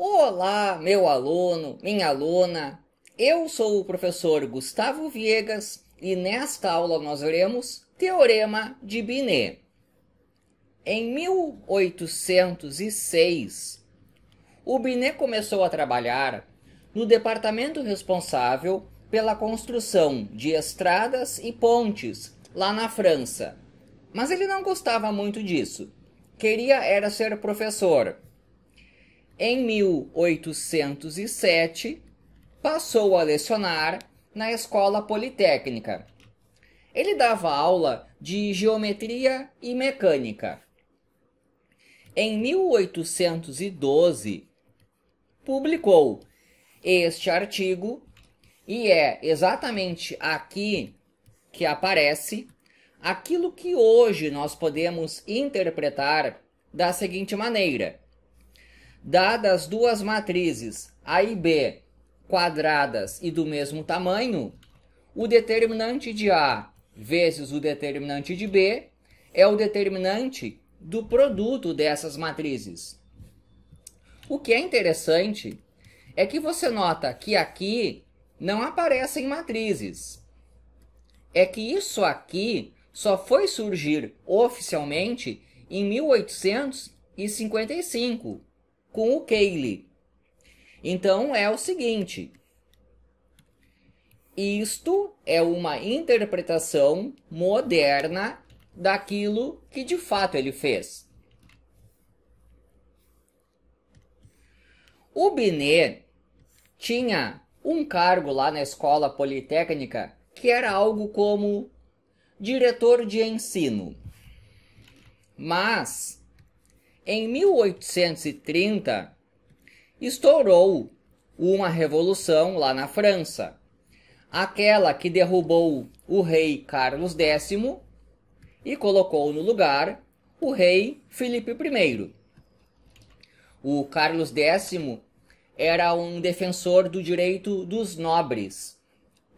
Olá, meu aluno, minha aluna. Eu sou o professor Gustavo Viegas e nesta aula nós veremos Teorema de Binet. Em 1806, o Binet começou a trabalhar no departamento responsável pela construção de estradas e pontes lá na França. Mas ele não gostava muito disso. Queria era ser professor em 1807, passou a lecionar na Escola Politécnica. Ele dava aula de geometria e mecânica. Em 1812, publicou este artigo e é exatamente aqui que aparece aquilo que hoje nós podemos interpretar da seguinte maneira: dadas duas matrizes A e B quadradas e do mesmo tamanho, o determinante de A vezes o determinante de B é o determinante do produto dessas matrizes. O que é interessante é que você nota que aqui não aparecem matrizes. É que isso aqui só foi surgir oficialmente em 1855, com o Cayley. Então é o seguinte: isto é uma interpretação moderna daquilo que de fato ele fez. O Binet tinha um cargo lá na escola politécnica que era algo como diretor de ensino. Mas em 1830, estourou uma revolução lá na França, aquela que derrubou o rei Carlos X e colocou no lugar o rei Felipe I. O Carlos X era um defensor do direito dos nobres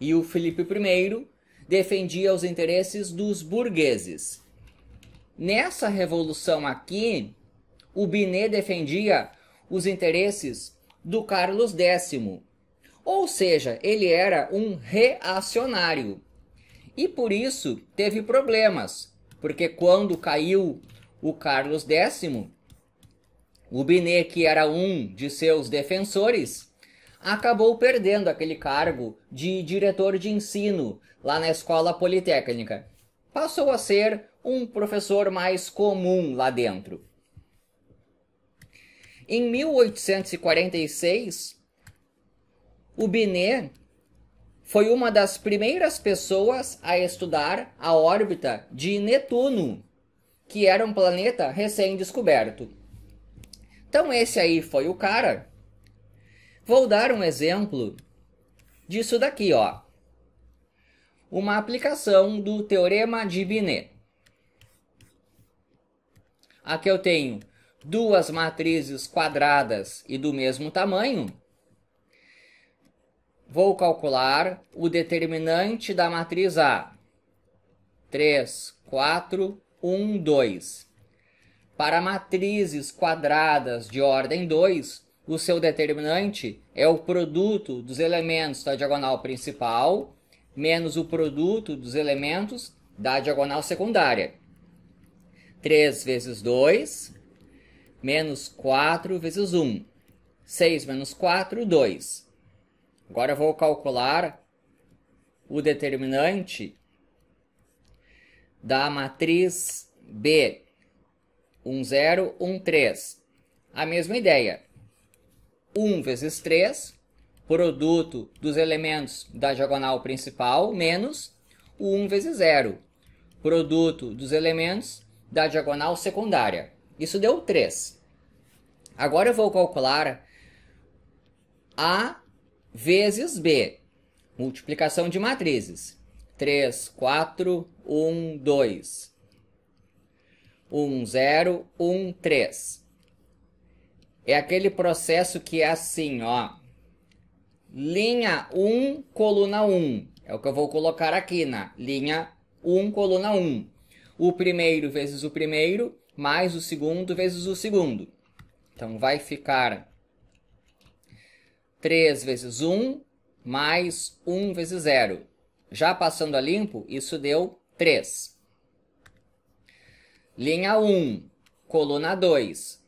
e o Felipe I defendia os interesses dos burgueses. Nessa revolução aqui, o Binet defendia os interesses do Carlos X. Ou seja, ele era um reacionário. E por isso teve problemas, porque quando caiu o Carlos X, o Binet, que era um de seus defensores, acabou perdendo aquele cargo de diretor de ensino lá na Escola Politécnica. Passou a ser um professor mais comum lá dentro. Em 1846, o Binet foi uma das primeiras pessoas a estudar a órbita de Netuno, que era um planeta recém-descoberto. Então, esse aí foi o cara. Vou dar um exemplo disso daqui, ó. Uma aplicação do Teorema de Binet. Aqui eu tenho duas matrizes quadradas e do mesmo tamanho, vou calcular o determinante da matriz A. 3, 4, 1, 2. Para matrizes quadradas de ordem 2, o seu determinante é o produto dos elementos da diagonal principal menos o produto dos elementos da diagonal secundária. 3 vezes 2 menos 4 vezes 1. 6 menos 4, 2. Agora eu vou calcular o determinante da matriz B. 1, 0, 1, 3. A mesma ideia. 1 vezes 3, produto dos elementos da diagonal principal, menos o 1 vezes 0, produto dos elementos da diagonal secundária. Isso deu 3. Agora eu vou calcular A vezes B. Multiplicação de matrizes. 3, 4, 1, 2. 1, 0, 1, 3. É aquele processo que é assim, ó. Linha 1, coluna 1. É o que eu vou colocar aqui na linha 1, coluna 1. O primeiro vezes o primeiro, mais o segundo vezes o segundo. Então, vai ficar 3 vezes 1 mais 1 vezes 0. Já passando a limpo, isso deu 3. Linha 1, coluna 2.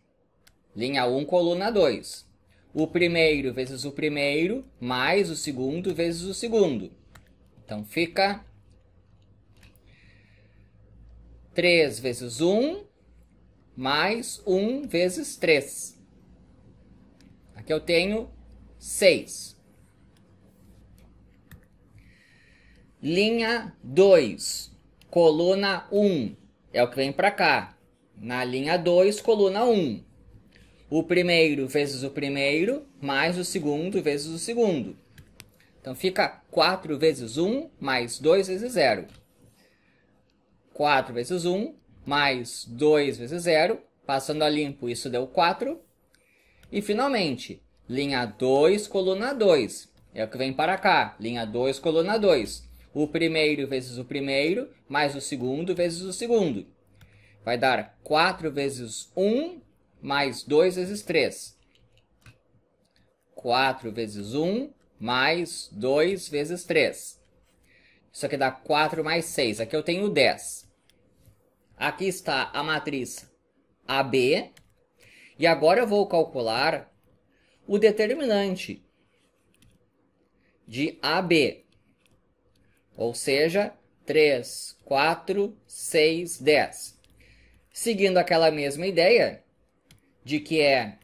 Linha 1, coluna 2. O primeiro vezes o primeiro, mais o segundo vezes o segundo. Então, fica 3 vezes 1 mais 1 vezes 3. Aqui eu tenho 6. Linha 2, coluna 1, é o que vem para cá. Na linha 2, coluna 1. O primeiro vezes o primeiro, mais o segundo vezes o segundo. Então fica 4 vezes 1, mais 2 vezes 0. 4 vezes 1, mais 2 vezes 0, passando a limpo, isso deu 4. E finalmente, linha 2, coluna 2, é o que vem para cá, linha 2, coluna 2. O primeiro vezes o primeiro, mais o segundo vezes o segundo. Vai dar 4 vezes 1, mais 2 vezes 3. 4 vezes 1, mais 2 vezes 3. Isso aqui dá 4 mais 6. Aqui eu tenho 10. Aqui está a matriz AB. E agora eu vou calcular o determinante de AB. Ou seja, 3, 4, 6, 10. Seguindo aquela mesma ideia de que é,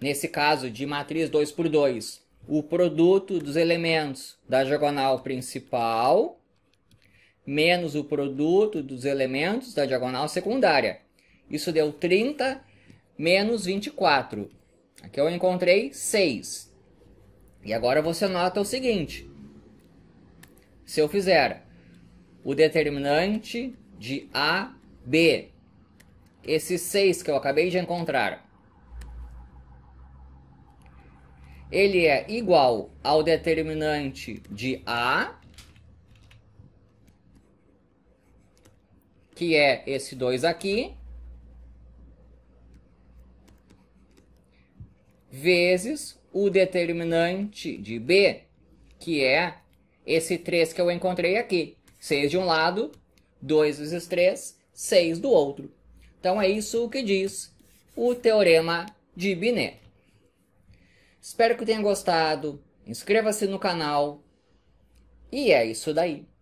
nesse caso de matriz 2 por 2, o produto dos elementos da diagonal principal menos o produto dos elementos da diagonal secundária. Isso deu 30 menos 24. Aqui eu encontrei 6. E agora você nota o seguinte. Se eu fizer o determinante de A, B, esse 6 que eu acabei de encontrar, ele é igual ao determinante de A que é esse 2 aqui, vezes o determinante de B, que é esse 3 que eu encontrei aqui. 6 de um lado, 2 vezes 3, 6 do outro. Então é isso que diz o teorema de Binet. Espero que tenha gostado. Inscreva-se no canal. E é isso daí.